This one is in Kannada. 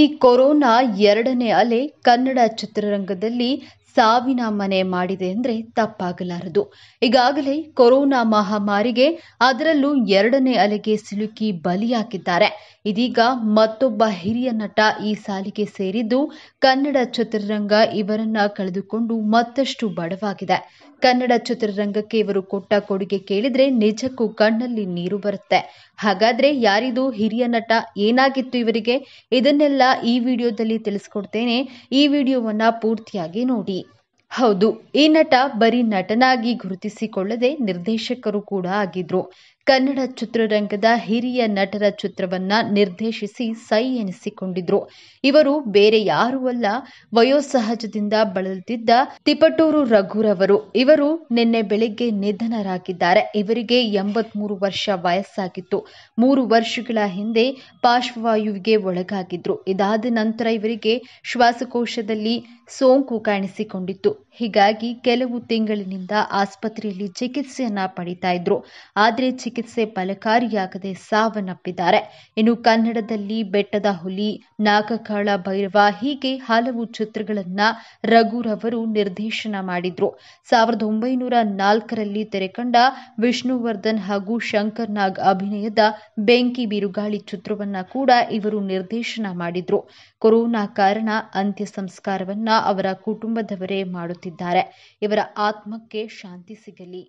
ಈ ಕೊರೋನಾ ಎರಡನೇ ಅಲೆ ಕನ್ನಡ ಚಿತ್ರರಂಗದಲ್ಲಿ ಸಾವಿನ ಮನೆ ಮಾಡಿದೆ ಅಂದರೆ ತಪ್ಪಾಗಲಾರದು ಈಗಾಗಲೇ ಕೊರೋನಾ ಮಹಾಮಾರಿಗೆ ಅದರಲ್ಲೂ ಎರಡನೇ ಅಲೆಗೆ ಸಿಲುಕಿ ಬಲಿಯಾಗಿದ್ದಾರೆ ಇದೀಗ ಮತ್ತೊಬ್ಬ ಹಿರಿಯ ನಟ ಈ ಸಾಲಿಗೆ ಸೇರಿದ್ದು ಕನ್ನಡ ಚಿತ್ರರಂಗ ಇವರನ್ನ ಕಳೆದುಕೊಂಡು ಮತ್ತಷ್ಟು ಬಡವಾಗಿದೆ ಕನ್ನಡ ಚಿತ್ರರಂಗಕ್ಕೆ ಇವರು ಕೊಟ್ಟ ಕೊಡುಗೆ ಕೇಳಿದ್ರೆ ನಿಜಕ್ಕೂ ಕಣ್ಣಲ್ಲಿ ನೀರು ಬರುತ್ತೆ ಹಾಗಾದ್ರೆ ಯಾರಿದು ಹಿರಿಯ ನಟ ಏನಾಗಿತ್ತು ಇವರಿಗೆ ಇದನ್ನೆಲ್ಲ ಈ ವಿಡಿಯೋದಲ್ಲಿ ತಿಳಿಸ್ಕೊಡ್ತೇನೆ ಈ ವಿಡಿಯೋವನ್ನ ಪೂರ್ತಿಯಾಗಿ ನೋಡಿ ಹೌದು ಈ ನಟ ಬರೀ ನಟನಾಗಿ ಗುರುತಿಸಿಕೊಳ್ಳದೆ ನಿರ್ದೇಶಕರು ಕೂಡ ಆಗಿದ್ರು ಕನ್ನಡ ಚಿತ್ರರಂಗದ ಹಿರಿಯ ನಟರ ಚಿತ್ರವನ್ನ ನಿರ್ದೇಶಿಸಿ ಸೈ ಎನಿಸಿಕೊಂಡಿದ್ರು ಇವರು ಬೇರೆ ಯಾರೂ ಅಲ್ಲ ವಯೋಸಹಜದಿಂದ ಬಳಲುತ್ತಿದ್ದ ತಿಪಟೂರು ರಘುರವರು ಇವರು ನಿನ್ನೆ ಬೆಳಿಗ್ಗೆ ನಿಧನರಾಗಿದ್ದಾರೆ ಇವರಿಗೆ ಎಂಬತ್ಮೂರು ವರ್ಷ ವಯಸ್ಸಾಗಿತ್ತು ಮೂರು ವರ್ಷಗಳ ಹಿಂದೆ ಪಾರ್ಶ್ವವಾಯುವಿಗೆ ಒಳಗಾಗಿದ್ರು ಇದಾದ ನಂತರ ಇವರಿಗೆ ಶ್ವಾಸಕೋಶದಲ್ಲಿ ಸೋಂಕು ಕಾಣಿಸಿಕೊಂಡಿತ್ತು ಹೀಗಾಗಿ ಕೆಲವು ತಿಂಗಳಿನಿಂದ ಆಸ್ಪತ್ರೆಯಲ್ಲಿ ಚಿಕಿತ್ಸೆಯನ್ನ ಪಡಿತಾ ಇದ್ರು ಆದರೆ ಚಿಕಿತ್ಸೆ ಫಲಕಾರಿಯಾಗದೆ ಸಾವನ್ನಪ್ಪಿದ್ದಾರೆ ಇನ್ನು ಕನ್ನಡದಲ್ಲಿ ಬೆಟ್ಟದ ಹುಲಿ ನಾಗಕಾಳ ಭೈರವ ಹೀಗೆ ಹಲವು ಚಿತ್ರಗಳನ್ನ ರಘುರವರು ನಿರ್ದೇಶನ ಮಾಡಿದ್ರು ಸಾವಿರದ ಒಂಬೈನೂರ ನಾಲ್ಕರಲ್ಲಿ ತೆರೆಕಂಡ ವಿಷ್ಣುವರ್ಧನ್ ಹಾಗೂ ಶಂಕರ್ ನಾಗ್ ಅಭಿನಯದ ಬೆಂಕಿ ಬಿರುಗಾಳಿ ಚಿತ್ರವನ್ನ ಕೂಡ ಇವರು ನಿರ್ದೇಶನ ಮಾಡಿದ್ರು ಕೊರೋನಾ ಕಾರಣ ಅಂತ್ಯ ಸಂಸ್ಕಾರವನ್ನ ಅವರ ಕುಟುಂಬದವರೇ ಮಾಡುತ್ತಿದ್ದಾರೆ ಇವರ ಆತ್ಮಕ್ಕೆ ಶಾಂತಿ ಸಿಗಲಿ